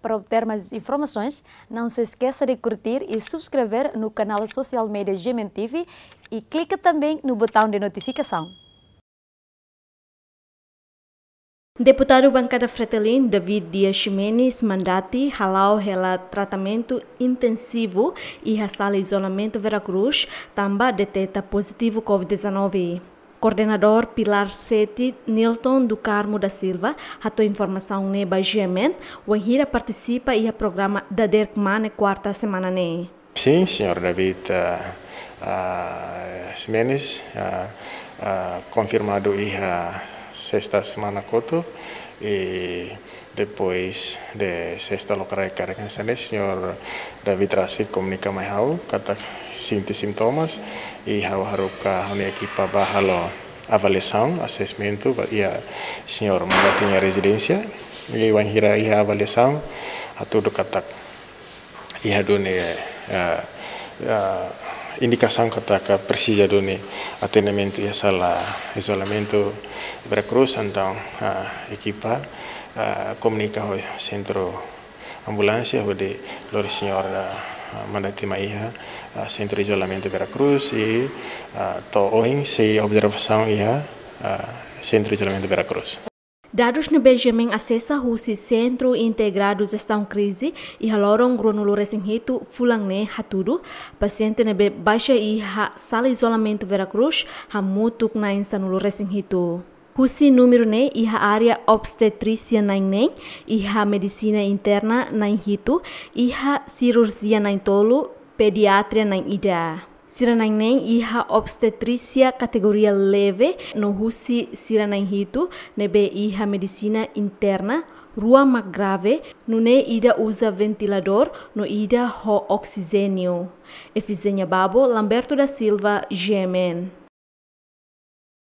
Para obter mais informações, não se esqueça de curtir e subscrever no canal Social Media Gemen TV e clique também no botão de notificação. Deputado Bancada Fretilin David Dias Ximenes Mandati halau rela tratamento intensivo e rassala isolamento Veracruz também deteta positivo Covid-19. Coordenador Pilar Seti Nilton do Carmo da Silva, a tua informação neba é Benjamin, o Enhira participa e a programa da Derkman é quarta semana né. Sim, senhor David uh, ah, Simenes, ah, uh, ah, uh, confirmado e a sexta semana coto e depois de sexta locrai cara né, senhor David Rasik comunica mais ao kata sintomas e hau haruka hau equipa bajalo avaliação, assessment, e a iya, senhora mora tinha residência, e eu anhira e a avaliação, a tudo katak, e a dune, eh, eh, eh, a, a, precisa dune atendimento e iya, sala isolamento Veracruz, então a equipa a, comunica ao centro ambulância, onde a senhora Mandaty ah, Maia, ah, Centro ah, de Isolamento de Veracruz e uh, se observação ia Centro de Isolamento de Veracruz. Dados no Benjamin acessa o Centro integrado de estão crise e haloram gronulores em hito fulangne hatudo. Paciente nebe baixa e ha sala isolamento Veracruz, ha mutuk na Husi número ne iha área obstetrícia na nen, iha medicina interna na hitu, iha cirurgia na tolu, pediatria na ida. Siranainen iha obstetrícia categoria leve no husi siranainhitu nebe iha medicina interna rua magrave, grave nune ida usa ventilador no ida ho oxigênio. Efizenha Babo, Lamberto da Silva, Gemen.